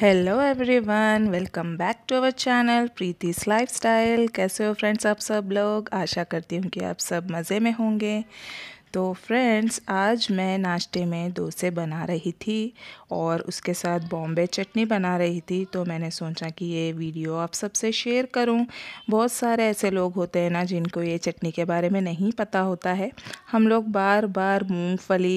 hello everyone welcome back to our channel Preeti's lifestyle कैसे हो friends आप सब लोग आशा करती हूँ कि आप सब मज़े में होंगे तो फ्रेंड्स आज मैं नाश्ते में डोसे बना रही थी और उसके साथ बॉम्बे चटनी बना रही थी तो मैंने सोचा कि ये वीडियो आप सबसे शेयर करूं बहुत सारे ऐसे लोग होते हैं ना जिनको ये चटनी के बारे में नहीं पता होता है हम लोग बार बार मूंगफली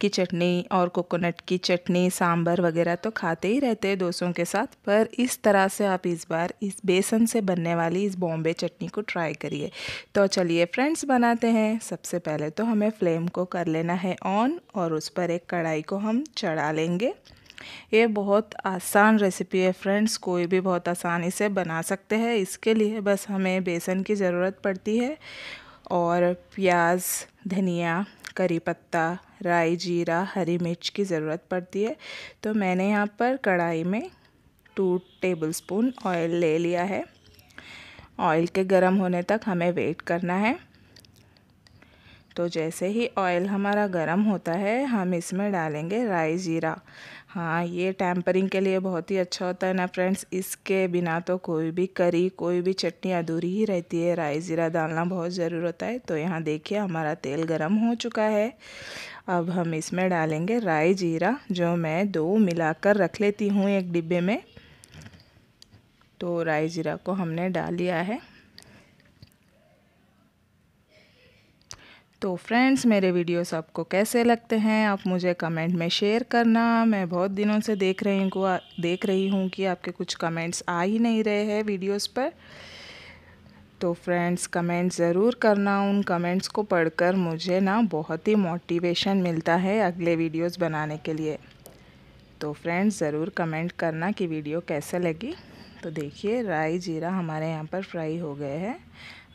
की चटनी और कोकोनट की चटनी सांभर वगैरह तो खाते ही रहते हैं दोस्तों के साथ पर इस तरह से आप इस बार इस बेसन से बनने वाली इस बॉम्बे चटनी को ट्राई करिए तो चलिए फ्रेंड्स बनाते हैं सबसे पहले तो हमें फ्लेम को कर लेना है ऑन और उस पर एक कढ़ाई को हम चढ़ा लेंगे ये बहुत आसान रेसिपी है फ्रेंड्स कोई भी बहुत आसानी से बना सकते हैं इसके लिए बस हमें बेसन की ज़रूरत पड़ती है और प्याज धनिया करी पत्ता राई जीरा हरी मिर्च की ज़रूरत पड़ती है तो मैंने यहाँ पर कढ़ाई में टू टेबलस्पून ऑयल ले लिया है ऑयल के गर्म होने तक हमें वेट करना है तो जैसे ही ऑयल हमारा गर्म होता है हम इसमें डालेंगे राई जीरा हाँ ये टैम्परिंग के लिए बहुत ही अच्छा होता है ना फ्रेंड्स इसके बिना तो कोई भी करी कोई भी चटनी अधूरी ही रहती है राई ज़ीरा डालना बहुत ज़रूर होता है तो यहाँ देखिए हमारा तेल गर्म हो चुका है अब हम इसमें डालेंगे राई जीरा जो मैं दो मिलाकर रख लेती हूँ एक डिब्बे में तो राई जीरा को हमने डाल लिया है तो फ्रेंड्स मेरे वीडियोस आपको कैसे लगते हैं आप मुझे कमेंट में शेयर करना मैं बहुत दिनों से देख रही हूँ देख रही हूँ कि आपके कुछ कमेंट्स आ ही नहीं रहे हैं वीडियोस पर तो फ्रेंड्स कमेंट्स ज़रूर करना उन कमेंट्स को पढ़कर मुझे ना बहुत ही मोटिवेशन मिलता है अगले वीडियोस बनाने के लिए तो फ्रेंड्स ज़रूर कमेंट करना कि वीडियो कैसे लगी तो देखिए राई जीरा हमारे यहाँ पर फ्राई हो गए हैं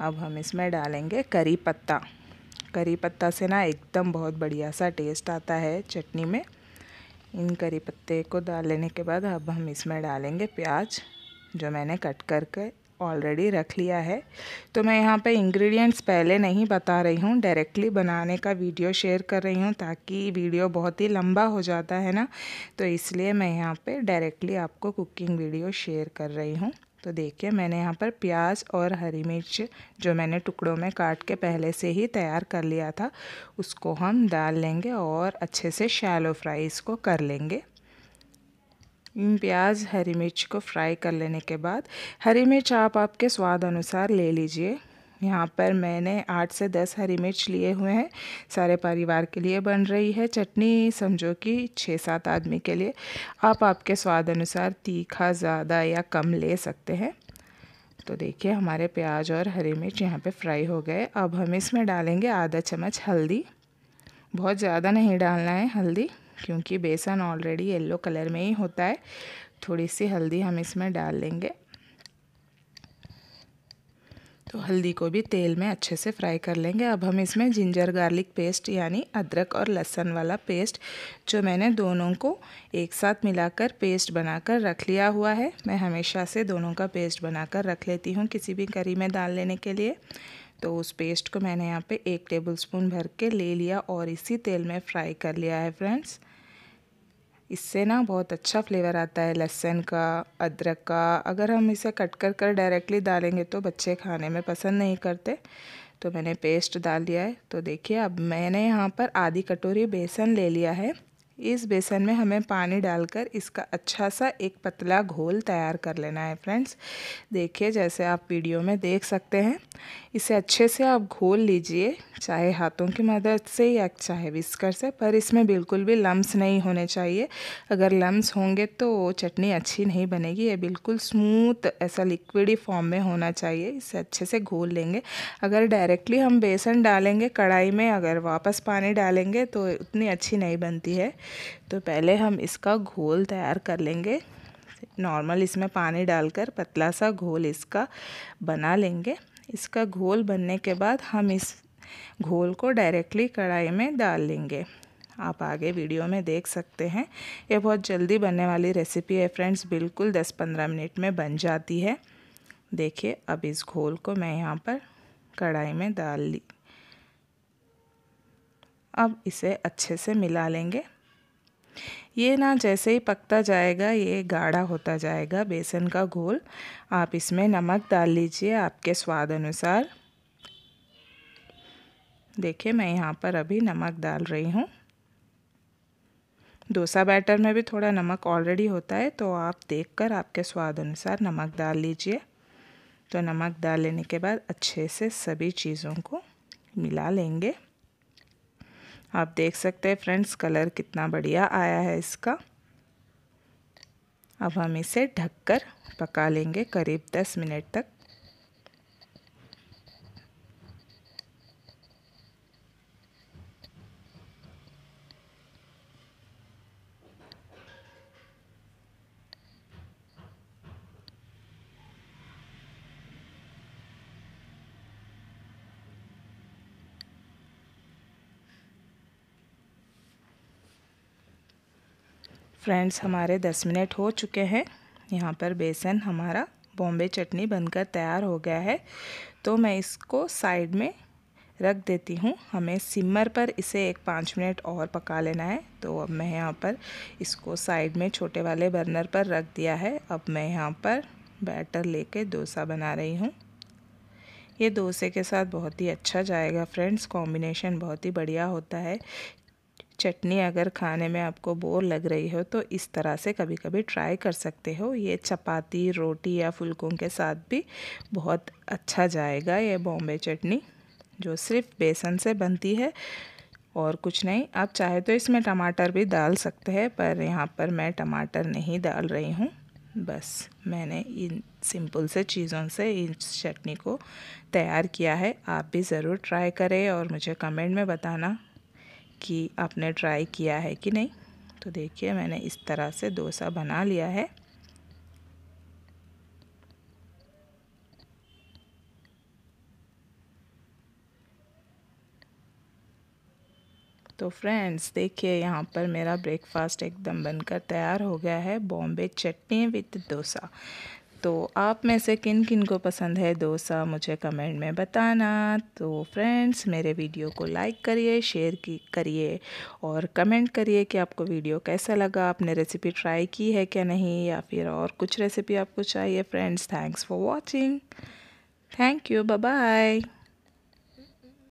अब हम इसमें डालेंगे करी पत्ता करी पत्ता से ना एकदम बहुत बढ़िया सा टेस्ट आता है चटनी में इन करी पत्ते को डाल लेने के बाद अब हम इसमें डालेंगे प्याज जो मैंने कट करके ऑलरेडी रख लिया है तो मैं यहाँ पे इंग्रेडिएंट्स पहले नहीं बता रही हूँ डायरेक्टली बनाने का वीडियो शेयर कर रही हूँ ताकि वीडियो बहुत ही लंबा हो जाता है ना तो इसलिए मैं यहाँ पे डायरेक्टली आपको कुकिंग वीडियो शेयर कर रही हूँ तो देखिए मैंने यहाँ पर प्याज और हरी मिर्च जो मैंने टुकड़ों में काट के पहले से ही तैयार कर लिया था उसको हम डाल लेंगे और अच्छे से शैलो फ्राई इसको कर लेंगे इन प्याज हरी मिर्च को फ्राई कर लेने के बाद हरी मिर्च आप आपके स्वाद अनुसार ले लीजिए यहाँ पर मैंने आठ से दस हरी मिर्च लिए हुए हैं सारे परिवार के लिए बन रही है चटनी समझो कि छः सात आदमी के लिए आप आपके स्वाद अनुसार तीखा ज़्यादा या कम ले सकते हैं तो देखिए हमारे प्याज और हरी मिर्च यहाँ पे फ्राई हो गए अब हम इसमें डालेंगे आधा चम्मच हल्दी बहुत ज़्यादा नहीं डालना है हल्दी क्योंकि बेसन ऑलरेडी येल्लो कलर में ही होता है थोड़ी सी हल्दी हम इसमें डाल लेंगे तो हल्दी को भी तेल में अच्छे से फ्राई कर लेंगे अब हम इसमें जिंजर गार्लिक पेस्ट यानी अदरक और लहसन वाला पेस्ट जो मैंने दोनों को एक साथ मिलाकर पेस्ट बनाकर रख लिया हुआ है मैं हमेशा से दोनों का पेस्ट बनाकर रख लेती हूँ किसी भी करी में डाल लेने के लिए तो उस पेस्ट को मैंने यहाँ पर एक स्पून भर के ले लिया और इसी तेल में फ्राई कर लिया है फ्रेंड्स इससे ना बहुत अच्छा फ्लेवर आता है लहसुन का अदरक का अगर हम इसे कट कर कर डायरेक्टली डालेंगे तो बच्चे खाने में पसंद नहीं करते तो मैंने पेस्ट डाल दिया है तो देखिए अब मैंने यहाँ पर आधी कटोरी बेसन ले लिया है इस बेसन में हमें पानी डालकर इसका अच्छा सा एक पतला घोल तैयार कर लेना है फ्रेंड्स देखिए जैसे आप वीडियो में देख सकते हैं इसे अच्छे से आप घोल लीजिए चाहे हाथों की मदद से या चाहे विस्कर से पर इसमें बिल्कुल भी लम्स नहीं होने चाहिए अगर लम्स होंगे तो चटनी अच्छी नहीं बनेगी ये बिल्कुल स्मूथ ऐसा लिक्विडी फॉर्म में होना चाहिए इसे अच्छे से घोल लेंगे अगर डायरेक्टली हम बेसन डालेंगे कढ़ाई में अगर वापस पानी डालेंगे तो उतनी अच्छी नहीं बनती है तो पहले हम इसका घोल तैयार कर लेंगे नॉर्मल इसमें पानी डालकर पतला सा घोल इसका बना लेंगे इसका घोल बनने के बाद हम इस घोल को डायरेक्टली कढ़ाई में डाल लेंगे आप आगे वीडियो में देख सकते हैं ये बहुत जल्दी बनने वाली रेसिपी है फ्रेंड्स बिल्कुल 10-15 मिनट में बन जाती है देखिए अब इस घोल को मैं यहाँ पर कढ़ाई में डाल ली अब इसे अच्छे से मिला लेंगे ये ना जैसे ही पकता जाएगा ये गाढ़ा होता जाएगा बेसन का घोल आप इसमें नमक डाल लीजिए आपके स्वाद अनुसार देखिए मैं यहाँ पर अभी नमक डाल रही हूँ डोसा बैटर में भी थोड़ा नमक ऑलरेडी होता है तो आप देखकर आपके स्वाद अनुसार नमक डाल लीजिए तो नमक डाल लेने के बाद अच्छे से सभी चीज़ों को मिला लेंगे आप देख सकते हैं फ्रेंड्स कलर कितना बढ़िया आया है इसका अब हम इसे ढककर पका लेंगे करीब 10 मिनट तक फ्रेंड्स हमारे दस मिनट हो चुके हैं यहाँ पर बेसन हमारा बॉम्बे चटनी बनकर तैयार हो गया है तो मैं इसको साइड में रख देती हूँ हमें सिमर पर इसे एक पाँच मिनट और पका लेना है तो अब मैं यहाँ पर इसको साइड में छोटे वाले बर्नर पर रख दिया है अब मैं यहाँ पर बैटर लेके डोसा बना रही हूँ ये डोसे के साथ बहुत ही अच्छा जाएगा फ्रेंड्स कॉम्बिनेशन बहुत ही बढ़िया होता है चटनी अगर खाने में आपको बोर लग रही हो तो इस तरह से कभी कभी ट्राई कर सकते हो ये चपाती रोटी या फुलकों के साथ भी बहुत अच्छा जाएगा ये बॉम्बे चटनी जो सिर्फ बेसन से बनती है और कुछ नहीं आप चाहे तो इसमें टमाटर भी डाल सकते हैं पर यहाँ पर मैं टमाटर नहीं डाल रही हूँ बस मैंने इन सिंपल से चीज़ों से इस चटनी को तैयार किया है आप भी ज़रूर ट्राई करें और मुझे कमेंट में बताना कि आपने ट्राई किया है कि नहीं तो देखिए मैंने इस तरह से डोसा बना लिया है तो फ्रेंड्स देखिए यहाँ पर मेरा ब्रेकफास्ट एकदम बनकर तैयार हो गया है बॉम्बे चटनी विथ डोसा तो आप में से किन किन को पसंद है डोसा मुझे कमेंट में बताना तो फ्रेंड्स मेरे वीडियो को लाइक करिए शेयर की करिए और कमेंट करिए कि आपको वीडियो कैसा लगा आपने रेसिपी ट्राई की है क्या नहीं या फिर और कुछ रेसिपी आपको चाहिए friends thanks for watching thank you bye